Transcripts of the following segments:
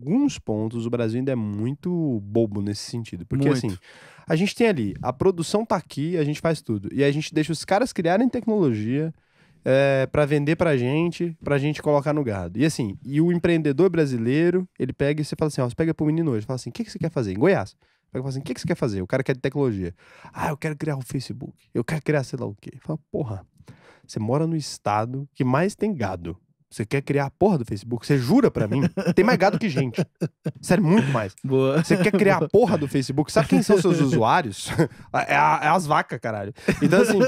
alguns pontos o Brasil ainda é muito bobo nesse sentido. Porque muito. assim, a gente tem ali, a produção tá aqui, a gente faz tudo. E a gente deixa os caras criarem tecnologia é, eh, para vender pra gente, pra gente colocar no gado. E assim, e o empreendedor brasileiro, ele pega e você fala assim, ó, você pega pro menino hoje, fala assim, o que, que você quer fazer em Goiás? Pega fala assim, o que, que você quer fazer? O cara quer tecnologia. Ah, eu quero criar o um Facebook, eu quero criar sei lá o quê. Fala, porra, você mora no estado que mais tem gado. Você quer criar a porra do Facebook? Você jura para mim? Tem mais gado que gente. Sério, muito mais. Boa. Você quer criar a porra do Facebook? Sabe quem são seus usuários? É, a, é as vacas, caralho. Então, assim,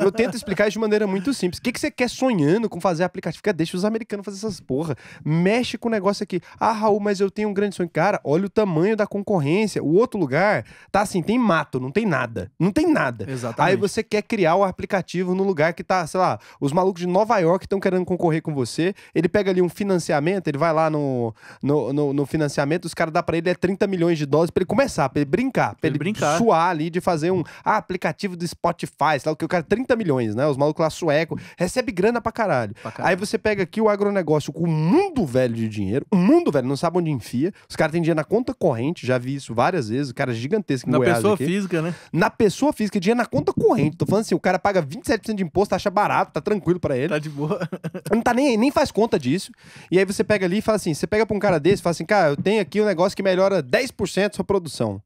eu tento explicar isso de maneira muito simples. O que, que você quer sonhando com fazer aplicativo? Fica, deixa os americanos fazer essas porra. Mexe com o negócio aqui. Ah, Raul, mas eu tenho um grande sonho. Cara, olha o tamanho da concorrência. O outro lugar tá assim, tem mato, não tem nada. Não tem nada. Exatamente. Aí você quer criar o aplicativo no lugar que tá, sei lá, os malucos de Nova York estão querendo concorrer com você fazer. Ele pega ali um financiamento, ele vai lá no, no, no, no financiamento, os caras dão para ele é 30 milhões de dólares para ele começar, para ele brincar, para ele, ele brincar. suar ali de fazer um ah, aplicativo do Spotify, sei lá o que, o cara 30 milhões, né? Os malucos lá sueco, recebe grana pra caralho. pra caralho. Aí você pega aqui o agronegócio com um mundo velho de dinheiro, um mundo velho, não sabe onde enfia. Os caras têm dinheiro na conta corrente, já vi isso várias vezes, o cara é gigantesco em Na Goiás pessoa aqui. física, né? Na pessoa física, dinheiro na conta corrente. Tô falando assim, o cara paga 27% de imposto, acha barato, tá tranquilo para ele. Tá de boa. não tá nem, nem nem faz conta disso. E aí você pega ali e fala assim: você pega pra um cara desse e fala assim, cara, eu tenho aqui um negócio que melhora 10% sua produção.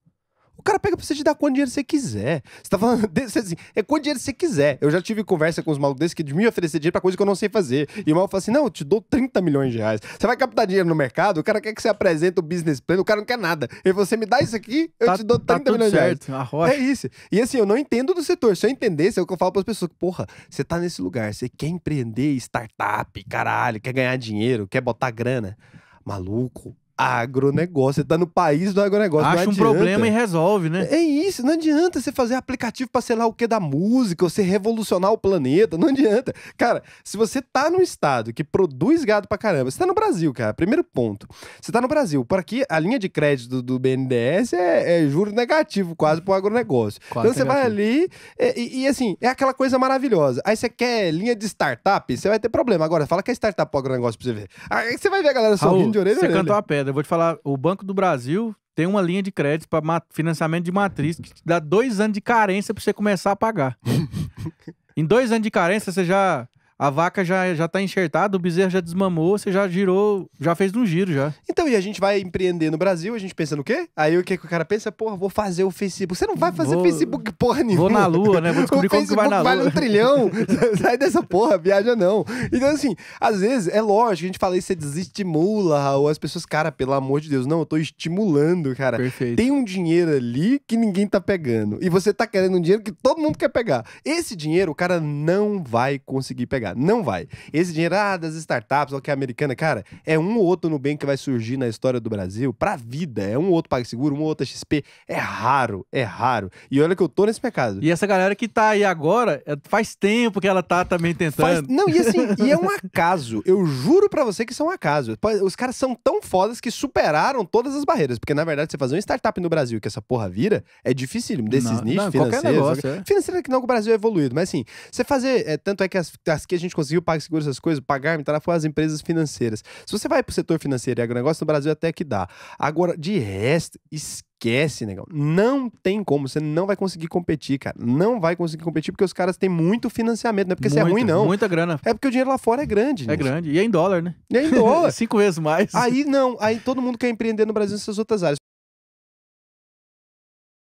O cara pega pra você te dar quanto dinheiro você quiser. Você tá falando desse, assim, é quanto dinheiro você quiser. Eu já tive conversa com os malucos desses que me oferecer dinheiro pra coisa que eu não sei fazer. E o maluco fala assim: não, eu te dou 30 milhões de reais. Você vai captar dinheiro no mercado, o cara quer que você apresente o business plan, o cara não quer nada. E você me dá isso aqui, eu tá, te dou 30 tá milhões certo, de reais. Arrocha. É isso. E assim, eu não entendo do setor. Se eu entendesse, é o que eu falo pras pessoas: porra, você tá nesse lugar, você quer empreender startup, caralho, quer ganhar dinheiro, quer botar grana. Maluco, agronegócio. Você tá no país do agronegócio. Acha um problema e resolve, né? É isso, não adianta você fazer aplicativo para sei lá o que da música, ou você revolucionar o planeta, não adianta. Cara, se você tá num estado que produz gado pra caramba, você tá no Brasil, cara, primeiro ponto. Você tá no Brasil, por aqui a linha de crédito do BNDES é, é juro negativo quase pro agronegócio. Quase então você negativo. vai ali é, e, e, assim, é aquela coisa maravilhosa. Aí você quer linha de startup, você vai ter problema. Agora, fala que é startup pro agronegócio pra você ver. Aí você vai ver a galera sorrindo Raul, de orelha. Você cantou a pedra eu vou te falar, o Banco do Brasil tem uma linha de crédito para financiamento de matriz que te dá dois anos de carência para você começar a pagar. em dois anos de carência, você já a vaca já, já tá enxertada, o bezerro já desmamou, você já girou, já fez um giro já. Então, e a gente vai empreender no Brasil, a gente pensa no quê? Aí o que, que o cara pensa? Porra, vou fazer o Facebook. Você não vai fazer vou, Facebook porra nenhuma. Vou na lua, né? Vou descobrir o como Facebook que vai na lua. vale um trilhão. Sai dessa porra, viaja não. Então, assim, às vezes, é lógico, a gente fala isso, você desestimula, Raul. As pessoas, cara, pelo amor de Deus, não, eu tô estimulando, cara. Perfeito. Tem um dinheiro ali que ninguém tá pegando. E você tá querendo um dinheiro que todo mundo quer pegar. Esse dinheiro o cara não vai conseguir pegar cara. Não vai. Esse dinheiro ah, das startups, que é americana, cara, é um ou outro Nubank que vai surgir na história do Brasil pra vida. É um ou outro PagSeguro, um ou outro XP. É raro, é raro. E olha que eu tô nesse pecado. E essa galera que tá aí agora, é, faz tempo que ela tá também tentando. Faz... Não, e assim, e é um acaso. Eu juro pra você que são é um acaso. Os caras são tão fodas que superaram todas as barreiras. Porque, na verdade, você fazer uma startup no Brasil que essa porra vira, é difícil Desses não, nichos não, financeiros. Negócio, é. Financeiro é que não, que o Brasil é evoluído. Mas assim, você fazer. É, tanto é que as, as que a gente conseguiu pagar seguro essas coisas, pagar, então foram as empresas financeiras. Se você vai para o setor financeiro e agronegócio, no Brasil é até que dá. Agora, de resto, esquece, negão. Não tem como, você não vai conseguir competir, cara. Não vai conseguir competir porque os caras têm muito financiamento, não é porque você é ruim, não. Muita grana. É porque o dinheiro lá fora é grande. É nisso. grande. E é em dólar, né? E é em dólar. Cinco vezes mais. Aí não, aí todo mundo quer empreender no Brasil nessas outras áreas.